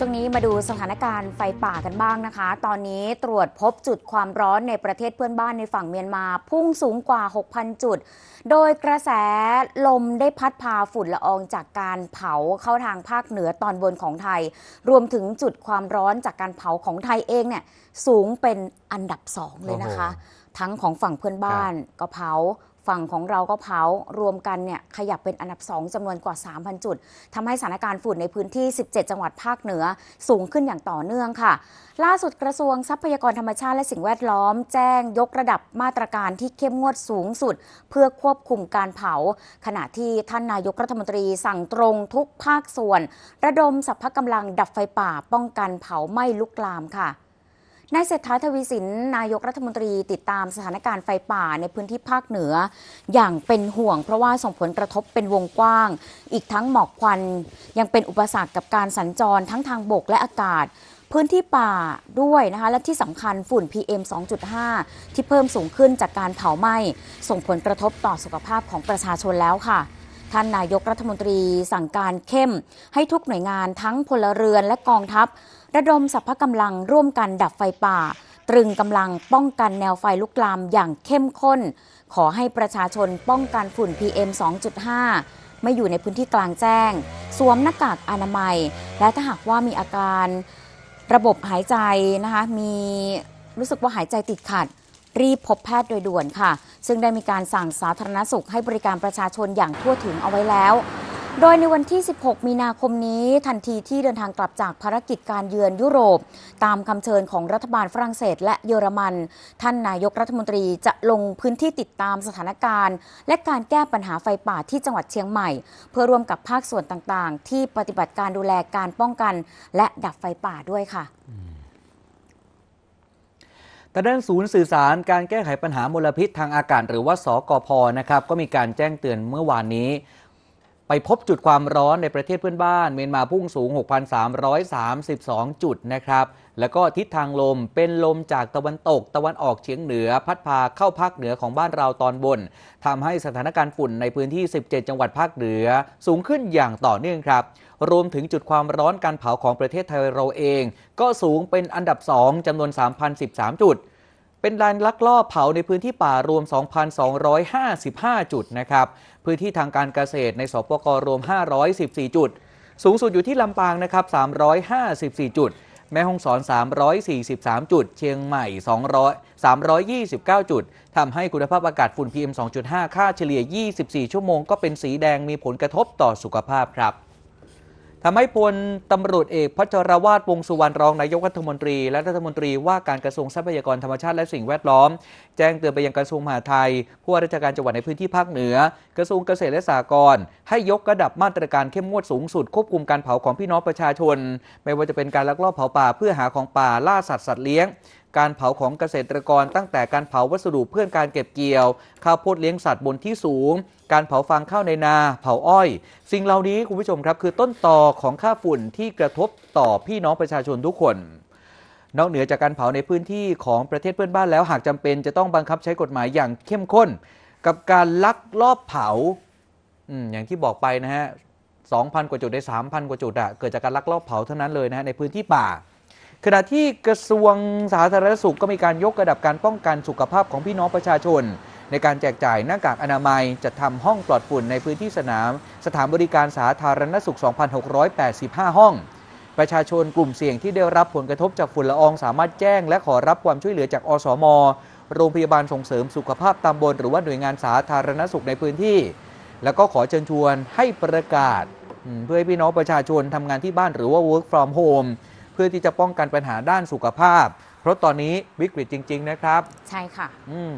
ช่วงนี้มาดูสถานการณ์ไฟป่ากันบ้างนะคะ ตอนนี้ตรวจพบจุดความร้อนในประเทศเพื่อนบ้านในฝั่งเมียนมา พุ่งสูงกว่า 6,000 จุด โดยกระแสลมได้พัดพาฝุ่นละอองจากการเผาเข้าทางภาคเหนือตอนบนของไทย รวมถึงจุดความร้อนจากการเผาของไทยเองเนี่ยสูงเป็นอันดับสองเลยนะคะ ทั้งของฝั่งเพื่อนบ้านก็เผาฝั่งของเราก็เผารวมกันเนี่ย ขยับเป็นอันดับ 2จำนวนกว่า 3,000 จุด ทำให้สถานการณ์ฝุ่นในพื้นที่ 17 จังหวัดภาคเหนือสูงขึ้นอย่างต่อเนื่องค่ะ ล่าสุดกระทรวงทรัพยากรธรรมชาติและสิ่งแวดล้อม แจ้งยกระดับมาตรการที่เข้มงวดสูงสุด เพื่อควบคุมการเผา ขณะที่ท่านนายกรัฐมนตรีสั่งตรงทุกภาคส่วน ระดมสรรพกำลังดับไฟป่าป้องกันเผาไหม้ลุกลามค่ะนายเศรษฐาทวีสิน นายกรัฐมนตรีติดตามสถานการณ์ไฟป่าในพื้นที่ภาคเหนือ อย่างเป็นห่วงเพราะว่าส่งผลกระทบเป็นวงกว้าง อีกทั้งหมอกควันยังเป็นอุปสรรคกับการสัญจรทั้งทางบกและอากาศ พื้นที่ป่าด้วยนะคะและที่สำคัญฝุ่น PM 2.5 ที่เพิ่มสูงขึ้นจากการเผาไหม้ส่งผลกระทบต่อสุขภาพของประชาชนแล้วค่ะท่านนายกรัฐมนตรีสั่งการเข้ม ให้ทุกหน่วยงานทั้งพลเรือนและกองทัพ ระดมสรรพกำลังร่วมกันดับไฟป่า ตรึงกำลังป้องกันแนวไฟลุกลามอย่างเข้มข้น ขอให้ประชาชนป้องกันฝุ่น PM 2.5 ไม่อยู่ในพื้นที่กลางแจ้ง สวมหน้ากากอนามัย และถ้าหากว่ามีอาการระบบหายใจนะคะมีรู้สึกว่าหายใจติดขัดรีบพบแพทย์โดยด่วนค่ะ ซึ่งได้มีการสั่งสาธารณสุขให้บริการประชาชนอย่างทั่วถึงเอาไว้แล้ว โดยในวันที่ 16 มีนาคมนี้ทันทีที่เดินทางกลับจากภารกิจการเยือนยุโรป ตามคำเชิญของรัฐบาลฝรั่งเศสและเยอรมัน ท่านนายกรัฐมนตรีจะลงพื้นที่ติดตามสถานการณ์ และการแก้ปัญหาไฟป่าที่จังหวัดเชียงใหม่ เพื่อร่วมกับภาคส่วนต่างๆ ที่ปฏิบัติการดูแลการป้องกัน และดับไฟป่าด้วยค่ะแต่ด้านศูนย์สื่อสารการแก้ไขปัญหามลพิษทางอากาศหรือว่าสกพนะครับ ก็มีการแจ้งเตือนเมื่อวานนี้ไปพบจุดความร้อนในประเทศเพื่อนบ้านเมียนมาพุ่งสูง 6,332 จุดนะครับ แล้วก็ทิศทางลมเป็นลมจากตะวันตกตะวันออกเฉียงเหนือ พัดพาเข้าภาคเหนือของบ้านเราตอนบน ทำให้สถานการณ์ฝุ่นในพื้นที่ 17 จังหวัดภาคเหนือสูงขึ้นอย่างต่อเนื่องครับ รวมถึงจุดความร้อนการเผาของประเทศไทยเราเอง ก็สูงเป็นอันดับ 2 จำนวน3,013 จุดเป็นลานลักลอบเผาในพื้นที่ป่ารวม 2,255 จุดนะครับ พื้นที่ทางการเกษตรในสปกรวม 514 จุด สูงสุดอยู่ที่ลำปางนะครับ 354 จุด แม่ฮ่องสอน 343 จุด เชียงใหม่ 200 329 จุด ทำให้คุณภาพอากาศฝุ่น PM 2.5 ค่าเฉลี่ย 24 ชั่วโมงก็เป็นสีแดงมีผลกระทบต่อสุขภาพครับทำให้พลตำรวจเอกพัชรวาดวงสุวรรณรองนายกรัฐมนตรีและรัฐมนตรีว่าการกระทรวงทรัพยากรธรรมชาติและสิ่งแวดล้อม แจ้งเตือนไปยังกระทรวงมหาดไทย ผู้ว่าราชการจังหวัดในพื้นที่ภาคเหนือ กระทรวงเกษตรและสหกรณ์ให้ยกระดับมาตรการเข้มงวดสูงสุด ควบคุมการเผาของพี่น้องประชาชน ไม่ว่าจะเป็นการลักลอบเผาป่าเพื่อหาของป่าล่าสัตว์สัตว์เลี้ยงการเผาของเกษตรกรตั้งแต่การเผาวัสดุเพื่อการเก็บเกี่ยว ข้าวโพดเลี้ยงสัตว์บนที่สูง การเผาฟางข้าวในนา เผาอ้อย สิ่งเหล่านี้คุณผู้ชมครับคือต้นตอของค่าฝุ่นที่กระทบต่อพี่น้องประชาชนทุกคน นอกเหนือจากการเผาในพื้นที่ของประเทศเพื่อนบ้านแล้ว หากจำเป็นจะต้องบังคับใช้กฎหมายอย่างเข้มข้น กับการลักลอบเผาอย่างที่บอกไปนะฮะ2,000กว่าจุดได้3,000กว่าจุดอะเกิดจากการลักลอบเผาเท่านั้นเลยนะฮะในพื้นที่ป่าขณะที่กระทรวงสาธารณสุขก็มีการยกระดับการป้องกันสุขภาพของพี่น้องประชาชน ในการแจกจ่ายหน้ากากอนามัยจัดทำห้องปลอดฝุ่นในพื้นที่สนามสถานบริการสาธารณสุข 2,685 ห้อง ประชาชนกลุ่มเสี่ยง ที่ได้รับผลกระทบจากฝุ่นละออง สามารถแจ้งและขอรับความช่วยเหลือจากอสมโรงพยาบาลส่งเสริมสุขภาพตำบลหรือว่าหน่วยงานสาธารณสุขในพื้นที่ แล้วก็ขอเชิญชวนให้ประกาศเพื่อให้พี่น้องประชาชนทำงานที่บ้านหรือว่า work from home เพื่อที่จะป้องกันปัญหาด้านสุขภาพ เพราะตอนนี้วิกฤตจริง ๆ นะครับ ใช่ค่ะ อืม